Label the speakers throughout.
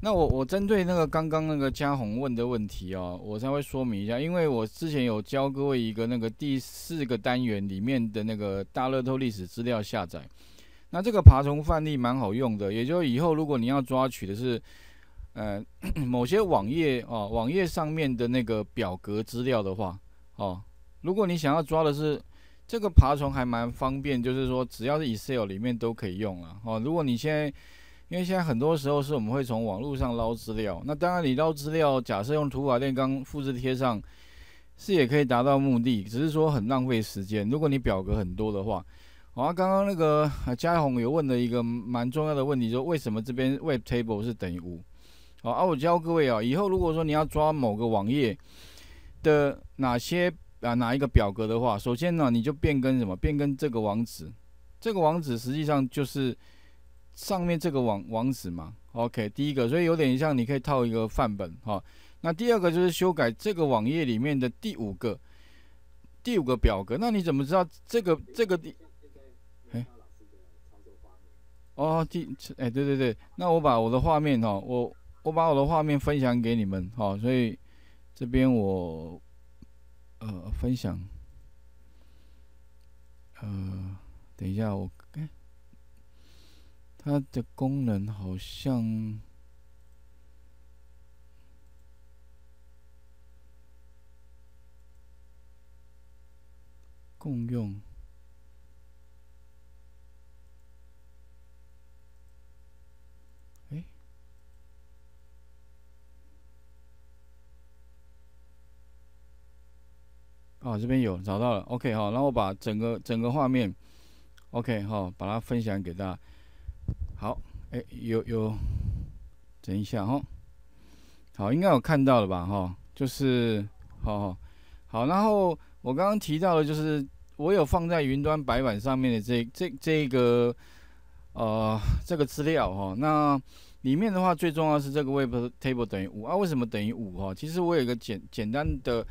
Speaker 1: 那我我针对那个刚刚那个嘉宏问的问题哦，我才会说明一下，因为我之前有教各位一个那个第四个单元里面的那个大乐透历史资料下载，那这个爬虫范例蛮好用的，也就以后如果你要抓取的是，呃，某些网页哦，网页上面的那个表格资料的话哦，如果你想要抓的是这个爬虫还蛮方便，就是说只要是 Excel 里面都可以用了哦，如果你现在。因为现在很多时候是我们会从网络上捞资料，那当然你捞资料，假设用图法炼刚复制贴上，是也可以达到目的，只是说很浪费时间。如果你表格很多的话，好，刚刚那个嘉宏有问了一个蛮重要的问题，说为什么这边 web table 是等于五？好，而我教各位啊，以后如果说你要抓某个网页的哪些啊哪一个表格的话，首先呢你就变更什么？变更这个网址，这个网址实际上就是。上面这个网网址嘛，OK，第一个，所以有点像你可以套一个范本哈。那第二个就是修改这个网页里面的第五个第五个表格。那你怎么知道这个这个第？哦，第哎，对对对，那我把我的画面哈，我我把我的画面分享给你们哈。所以这边我呃分享呃，等一下我。哎。它的功能好像共用，哎，哦，这边有找到了，OK，好，那我把整个整个画面，OK，好，把它分享给大家。好，哎，有有，等一下哈。好，应该有看到了吧？哈，就是，好好好。然后我刚刚提到的，就是我有放在云端白板上面的这这这个，呃，这个资料哈。那里面的话，最重要是这个 web table 等于五。啊，为什么等于五？哈，其实我有一个简简单的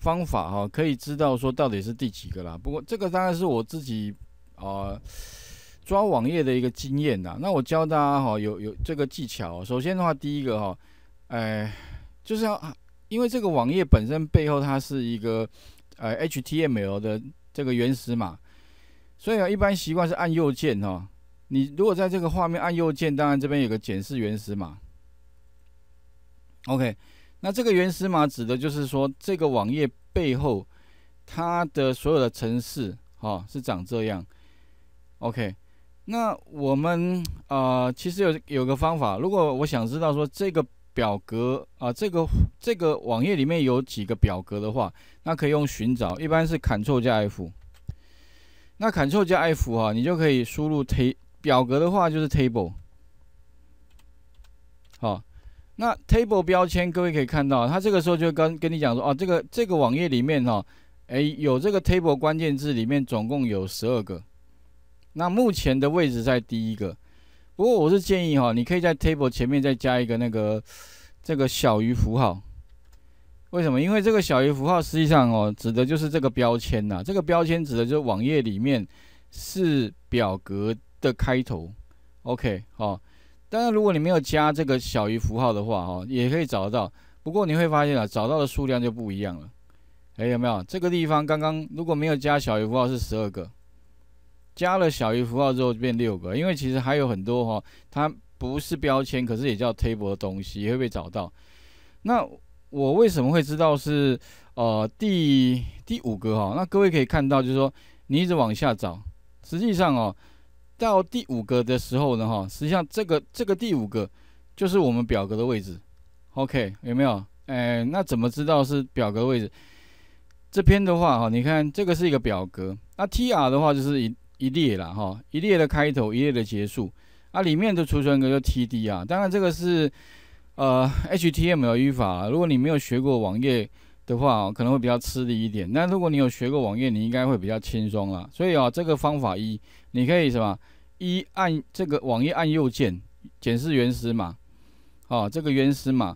Speaker 1: 方法哈，可以知道说到底是第几个啦。不过这个当然是我自己啊。抓网页的一个经验呐，那我教大家哈，有有这个技巧。首先的话，第一个哈，哎，就是要因为这个网页本身背后它是一个呃 HTML 的这个原始码，所以啊，一般习惯是按右键哈。你如果在这个画面按右键，当然这边有个检视原始码。OK，那这个原始码指的就是说，这个网页背后它的所有的程式哈是长这样。OK。那我们啊，其实有有个方法，如果我想知道说这个表格啊，这个这个网页里面有几个表格的话，那可以用寻找，一般是 Ctrl 加 F。那 Ctrl 加 F 啊，你就可以输入 t 表格的话就是 table。好，那 table 标签各位可以看到，它这个时候就跟跟你讲说啊，这个这个网页里面哈，哎，有这个 table 关键字里面总共有十二个。那目前的位置在第一个，不过我是建议哈，你可以在 table 前面再加一个那个这个小于符号。为什么？因为这个小于符号实际上哦，指的就是这个标签呐。这个标签指的就是网页里面是表格的开头。OK 哦。当然如果你没有加这个小于符号的话哈，也可以找得到。不过你会发现啊，找到的数量就不一样了。哎，有没有？这个地方刚刚如果没有加小于符号是十二个。加了小于符号之后就变六个，因为其实还有很多哈，它不是标签，可是也叫 table 的东西也会被找到。那我为什么会知道是呃第第五个哈？那各位可以看到，就是说你一直往下找，实际上哦，到第五个的时候呢哈，实际上这个这个第五个就是我们表格的位置。OK 有没有？哎，那怎么知道是表格位置？这边的话哈，你看这个是一个表格，那 tr 的话就是一一列啦，哈，一列的开头，一列的结束，啊，里面的储存格就 T D 啊，当然这个是呃 H T M L 语法，如果你没有学过网页的话，可能会比较吃力一点。那如果你有学过网页，你应该会比较轻松啦。所以啊，这个方法一，你可以什么，一按这个网页按右键，检视原始码，哦，这个原始码，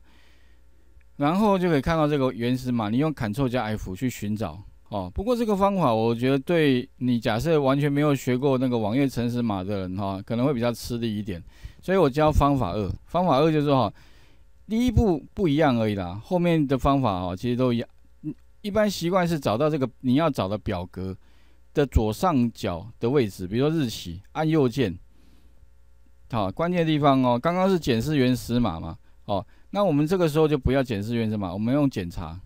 Speaker 1: 然后就可以看到这个原始码，你用 Ctrl 加 F 去寻找。哦，不过这个方法，我觉得对你假设完全没有学过那个网页程式码的人哈，可能会比较吃力一点。所以我教方法二，方法二就是哈，第一步不一样而已啦，后面的方法哈其实都一样。一般习惯是找到这个你要找的表格的左上角的位置，比如说日期，按右键，好，关键的地方哦。刚刚是检视原始码嘛，哦，那我们这个时候就不要检视原始码，我们用检查。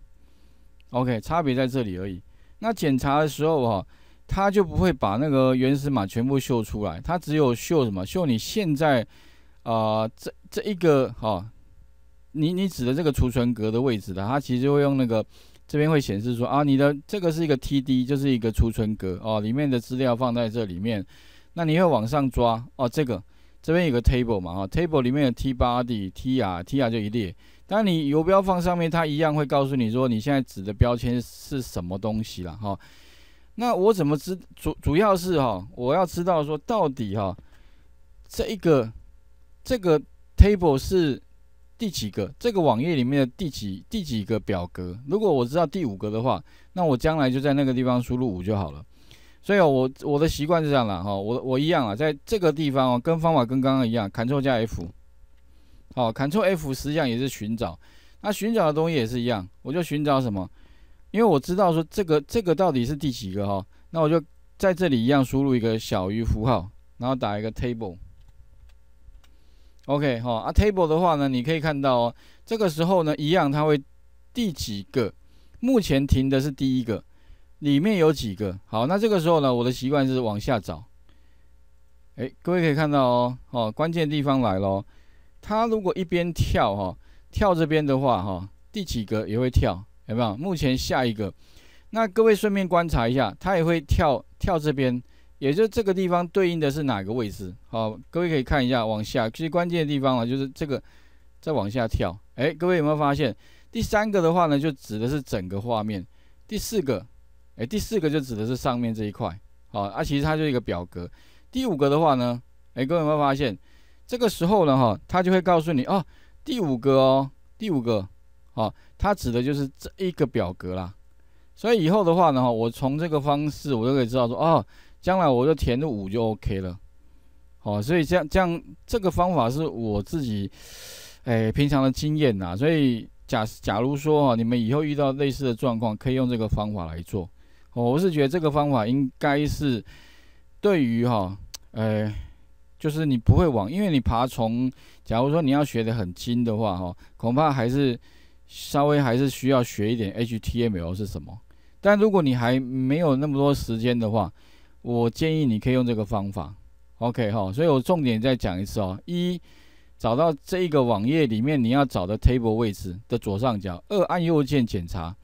Speaker 1: OK，差别在这里而已。那检查的时候哈，他就不会把那个原始码全部秀出来，他只有秀什么？秀你现在，啊，这这一个哈，你你指的这个储存格的位置的，它其实会用那个这边会显示说啊，你的这个是一个 T D，就是一个储存格哦，里面的资料放在这里面。那你会往上抓哦，这个这边有个 table 嘛，哈，table 里面有 T 八、d T R T R 就一列。当你游标放上面，它一样会告诉你说你现在指的标签是什么东西了哈。那我怎么知主主要是哈？我要知道说到底哈，这一个这个 table 是第几个？这个网页里面的第几第几个表格？如果我知道第五个的话，那我将来就在那个地方输入五就好了。所以我我的习惯是这样的哈。我我一样啊，在这个地方哦，跟方法跟刚刚一样，Ctrl 加 F。好，Ctrl F 实际上也是寻找，那寻找的东西也是一样，我就寻找什么，因为我知道说这个这个到底是第几个哈，那我就在这里一样输入一个小于符号，然后打一个 table，OK 哈啊 table 的话呢，你可以看到哦，这个时候呢一样它会第几个，目前停的是第一个，里面有几个，好，那这个时候呢，我的习惯是往下找，哎，各位可以看到哦，哦关键地方来哦。它如果一边跳哈，跳这边的话哈，第几个也会跳，有没有？目前下一个，那各位顺便观察一下，它也会跳跳这边，也就这个地方对应的是哪个位置？好，各位可以看一下往下，其实关键的地方啊，就是这个再往下跳，哎，各位有没有发现？第三个的话呢，就指的是整个画面，第四个，哎，第四个就指的是上面这一块，好，啊，其实它就是一个表格，第五个的话呢，哎，各位有没有发现？这个时候呢，哈，他就会告诉你哦，第五个哦，第五个，哦，他指的就是这一个表格啦。所以以后的话呢，哈，我从这个方式，我就可以知道说，哦，将来我就填五就 OK 了，哦，所以这样这样这个方法是我自己，哎，平常的经验呐。所以假假如说哈，你们以后遇到类似的状况，可以用这个方法来做。我是觉得这个方法应该是对于哈，哎。就是你不会网，因为你爬虫。假如说你要学的很精的话，哈，恐怕还是稍微还是需要学一点 HTML 是什么。但如果你还没有那么多时间的话，我建议你可以用这个方法。OK 哈，所以我重点再讲一次哦：一，找到这一个网页里面你要找的 table 位置的左上角；二，按右键检查。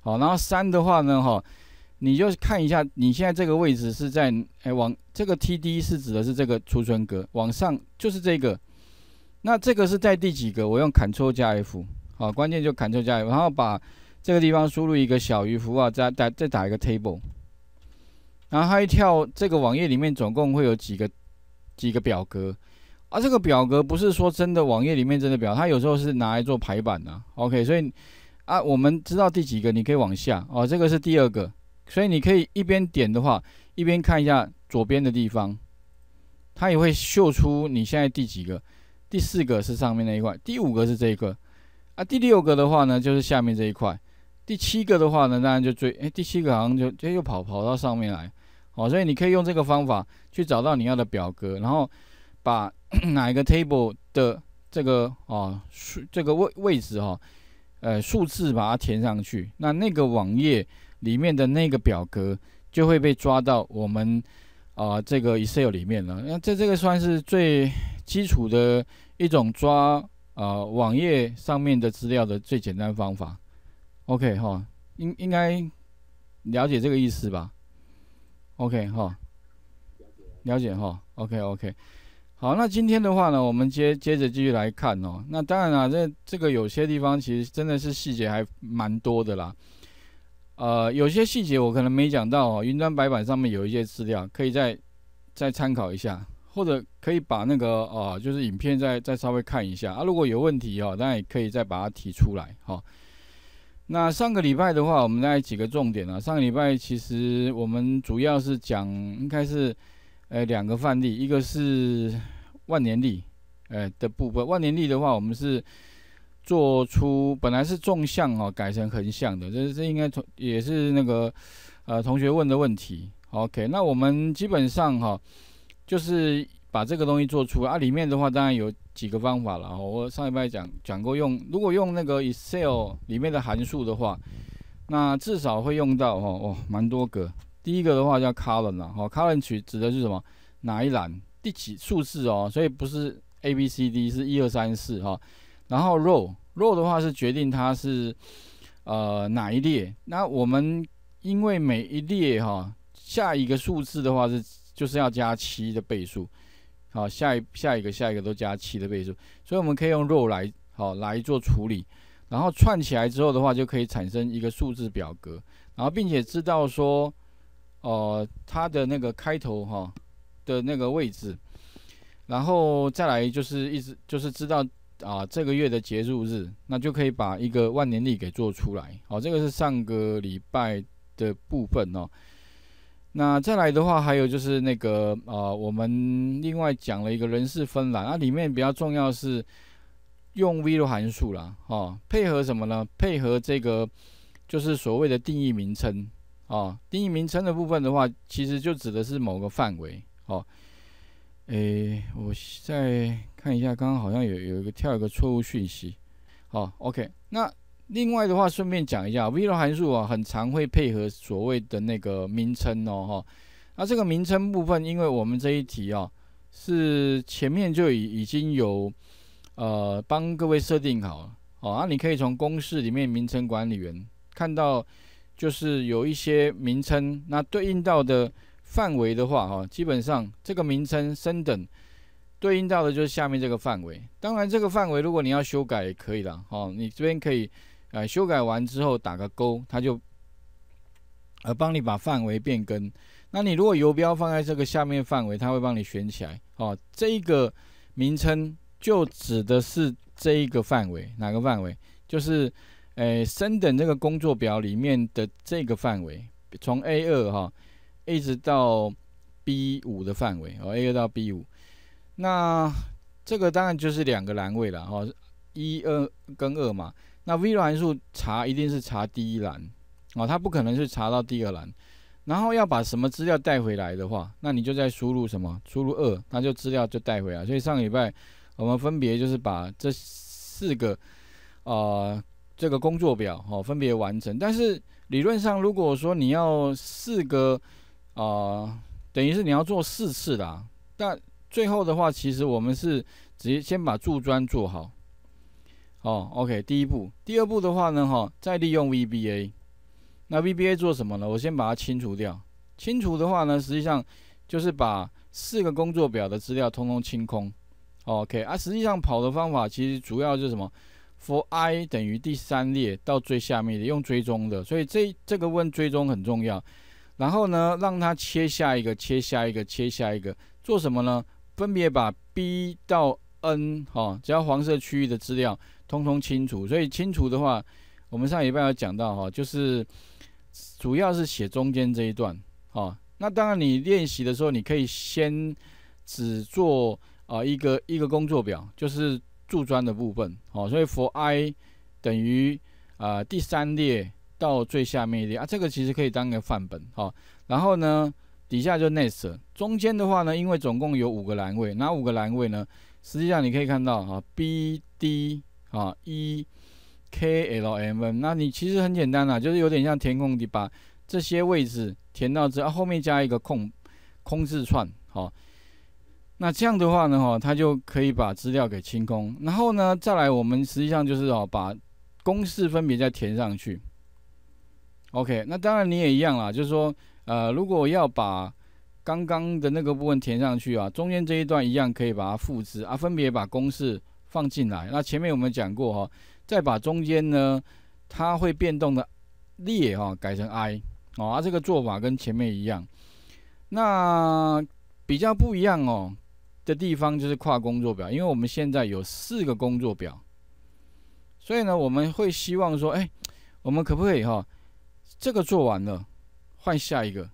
Speaker 1: 好，然后三的话呢，哈。你就看一下你现在这个位置是在哎往这个 T D 是指的是这个储存格往上就是这个，那这个是在第几格？我用 Ctrl 加 F，好，关键就 Ctrl 加 F，然后把这个地方输入一个小于符号，再打再打一个 table，然后它一跳，这个网页里面总共会有几个几个表格，啊，这个表格不是说真的网页里面真的表，它有时候是拿来做排版的。OK，所以啊，我们知道第几个，你可以往下哦，这个是第二个。所以你可以一边点的话，一边看一下左边的地方，它也会秀出你现在第几个。第四个是上面那一块，第五个是这个，啊，第六个的话呢就是下面这一块，第七个的话呢当然就最，哎，第七个好像就就又跑跑到上面来，哦，所以你可以用这个方法去找到你要的表格，然后把 哪一个 table 的这个啊数这个位位置哈，呃数字把它填上去，那那个网页。里面的那个表格就会被抓到我们啊这个 Excel 里面了。那这这个算是最基础的一种抓啊网页上面的资料的最简单方法。OK 哈，应应该了解这个意思吧？OK 哈，了解哈。OK OK，好，那今天的话呢，我们接接着继续来看哦。那当然了，这这个有些地方其实真的是细节还蛮多的啦。呃，有些细节我可能没讲到哦，云端白板上面有一些资料，可以再再参考一下，或者可以把那个呃，就是影片再再稍微看一下啊。如果有问题哦，当然也可以再把它提出来哈。那上个礼拜的话，我们那几个重点呢？上个礼拜其实我们主要是讲，应该是呃两个范例，一个是万年历，呃的部分。万年历的话，我们是。做出本来是纵向哦，改成横向的，这是应该同也是那个呃同学问的问题。OK，那我们基本上哈，就是把这个东西做出啊，里面的话当然有几个方法了我上一班讲讲过用，如果用那个 Excel 里面的函数的话，那至少会用到哦，哦，蛮多个。第一个的话叫 Column 啦，哈，Column 取指的是什么？哪一栏？第几数字哦？所以不是 A、B、C、D，是一二三四哈。然后 row row 的话是决定它是，呃哪一列。那我们因为每一列哈下一个数字的话是就是要加七的倍数，好下一下一个下一个都加七的倍数，所以我们可以用 row 来好来做处理，然后串起来之后的话就可以产生一个数字表格，然后并且知道说，呃它的那个开头哈的那个位置，然后再来就是一直就是知道。啊，这个月的结束日，那就可以把一个万年历给做出来。好，这个是上个礼拜的部分哦。那再来的话，还有就是那个啊，我们另外讲了一个人事分栏啊，里面比较重要是用 v 的函数啦，哦，配合什么呢？配合这个就是所谓的定义名称哦，定义名称的部分的话，其实就指的是某个范围哦。诶，我再看一下，刚刚好像有有一个跳一个错误讯息。好，OK，那另外的话，顺便讲一下，VLOOK 函数啊，很常会配合所谓的那个名称哦，哈。那这个名称部分，因为我们这一题啊，是前面就已已经有呃帮各位设定好，啊，你可以从公式里面名称管理员看到，就是有一些名称，那对应到的。范围的话，哈，基本上这个名称升等对应到的就是下面这个范围。当然，这个范围如果你要修改也可以了，哈，你这边可以，呃，修改完之后打个勾，它就，呃，帮你把范围变更。那你如果游标放在这个下面范围，它会帮你选起来，哦，这一个名称就指的是这一个范围，哪个范围？就是，呃，升等这个工作表里面的这个范围，从 A 二哈。一直到 B 五的范围哦，A 二到 B 五，那这个当然就是两个栏位了哦，一、二跟二嘛。那 v 函数查一定是查第一栏哦，它不可能是查到第二栏。然后要把什么资料带回来的话，那你就在输入什么，输入二，那就资料就带回来。所以上个礼拜我们分别就是把这四个呃这个工作表哦分别完成。但是理论上，如果说你要四个。啊，等于是你要做四次的，但最后的话，其实我们是直接先把柱砖做好，哦 o k 第一步，第二步的话呢，哈，再利用 VBA，那 VBA 做什么呢？我先把它清除掉，清除的话呢，实际上就是把四个工作表的资料通通清空，OK，啊，实际上跑的方法其实主要是什么？For I 等于第三列到最下面的，用追踪的，所以这这个问追踪很重要。然后呢，让它切下一个，切下一个，切下一个，做什么呢？分别把 B 到 N，哈，只要黄色区域的资料通通清除。所以清除的话，我们上一半要讲到哈，就是主要是写中间这一段，哈。那当然你练习的时候，你可以先只做啊一个一个工作表，就是注砖的部分，好。所以 For I 等于啊第三列。到最下面一列啊，这个其实可以当个范本哦。然后呢，底下就 next，中间的话呢，因为总共有五个栏位，哪五个栏位呢？实际上你可以看到啊，B D 啊，E K L M N，那你其实很简单啊，就是有点像填空题，把这些位置填到这，后面加一个空空字串好，那这样的话呢，哈，它就可以把资料给清空，然后呢，再来我们实际上就是哦，把公式分别再填上去。OK，那当然你也一样啦，就是说，呃，如果要把刚刚的那个部分填上去啊，中间这一段一样可以把它复制啊，分别把公式放进来。那前面我们讲过哈，再把中间呢，它会变动的列哦、改成 I 啊，这个做法跟前面一样。那比较不一样哦的地方就是跨工作表，因为我们现在有四个工作表，所以呢，我们会希望说，哎，我们可不可以哈？这个做完了，换下一个，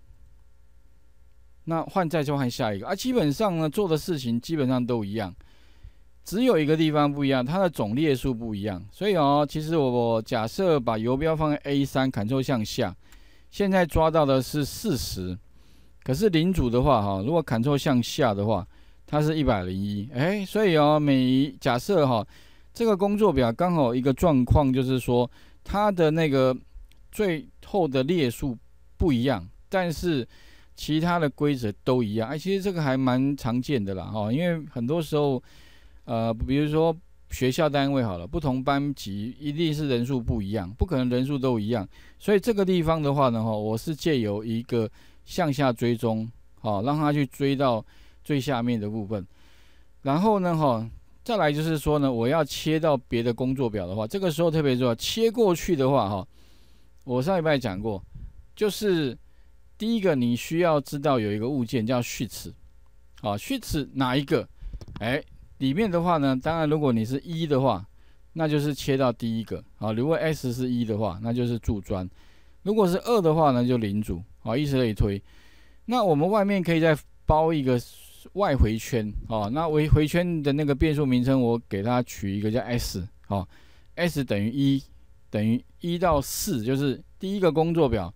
Speaker 1: 那换再就换下一个啊。基本上呢，做的事情基本上都一样，只有一个地方不一样，它的总列数不一样。所以哦，其实我我假设把游标放在 A 三，Ctrl 向下，现在抓到的是四十。可是领主的话哈，如果 Ctrl 向下的话，它是一百零一。哎，所以哦，每假设哈，这个工作表刚好一个状况就是说，它的那个。最后的列数不一样，但是其他的规则都一样。哎，其实这个还蛮常见的啦，哈，因为很多时候，呃，比如说学校单位好了，不同班级一定是人数不一样，不可能人数都一样。所以这个地方的话呢，哈，我是借由一个向下追踪，好，让他去追到最下面的部分。然后呢，哈，再来就是说呢，我要切到别的工作表的话，这个时候特别重要，切过去的话，哈。我上礼拜讲过，就是第一个你需要知道有一个物件叫序词，啊，序词哪一个？哎，里面的话呢，当然如果你是一的话，那就是切到第一个，啊，如果 S 是一的话，那就是柱砖；如果是二的话呢，就领组，啊，以此类推。那我们外面可以再包一个外回圈，啊，那回回圈的那个变数名称我给它取一个叫 S，好，S 等于一。等于一到四，就是第一个工作表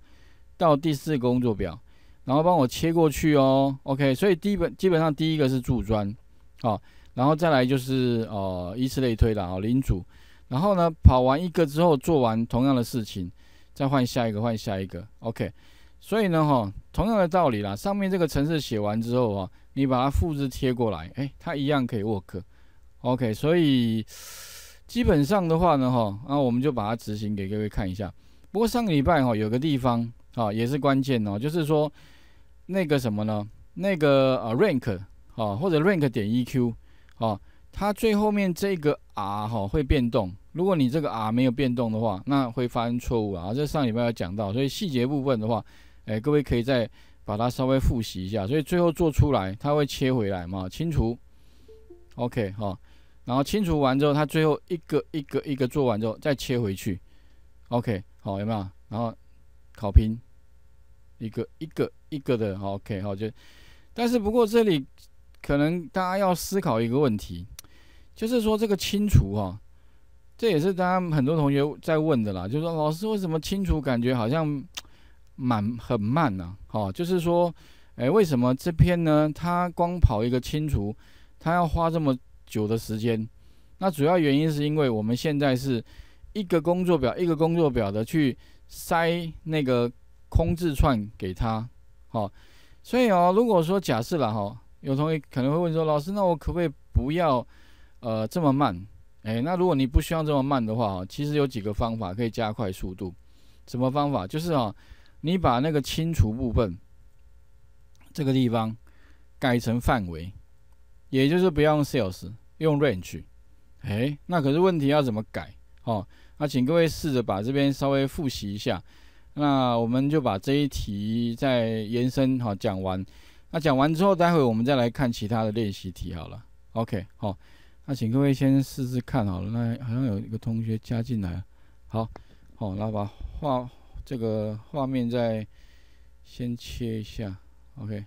Speaker 1: 到第四个工作表，然后帮我切过去哦。OK，所以基本基本上第一个是柱砖，好，然后再来就是呃，以此类推了啊，领主，然后呢跑完一个之后，做完同样的事情，再换下一个，换下一个。OK，所以呢哈，同样的道理啦，上面这个程式写完之后啊，你把它复制贴过来，哎，它一样可以 work。OK，所以。基本上的话呢，哈，那我们就把它执行给各位看一下。不过上个礼拜哈，有个地方啊，也是关键哦，就是说那个什么呢？那个啊 rank 啊，或者 rank 点 eq 啊，它最后面这个 r 哈会变动。如果你这个 r 没有变动的话，那会发生错误啊。这上礼拜有讲到，所以细节部分的话，哎，各位可以再把它稍微复习一下。所以最后做出来，它会切回来嘛，清除。OK 哈。然后清除完之后，他最后一个一个一个做完之后，再切回去，OK，好有没有？然后考评一个一个一个的，OK 好就。但是不过这里可能大家要思考一个问题，就是说这个清除哈，这也是大家很多同学在问的啦，就是说老师为什么清除感觉好像蛮很慢呢？哈，就是说，哎，为什么这篇呢？它光跑一个清除，它要花这么。久的时间，那主要原因是因为我们现在是一个工作表一个工作表的去塞那个空字串给他，好，所以哦，如果说假设了哈，有同学可能会问说，老师，那我可不可以不要呃这么慢？哎，那如果你不需要这么慢的话，其实有几个方法可以加快速度。什么方法？就是啊，你把那个清除部分这个地方改成范围。也就是不要用 sales，用 range，哎，那可是问题要怎么改？好，那请各位试着把这边稍微复习一下。那我们就把这一题再延伸好讲完。那讲完之后，待会我们再来看其他的练习题好了。OK，好，那请各位先试试看好了。那好像有一个同学加进来，好，好，那把画这个画面再先切一下。OK，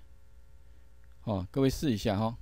Speaker 1: 好，各位试一下哈。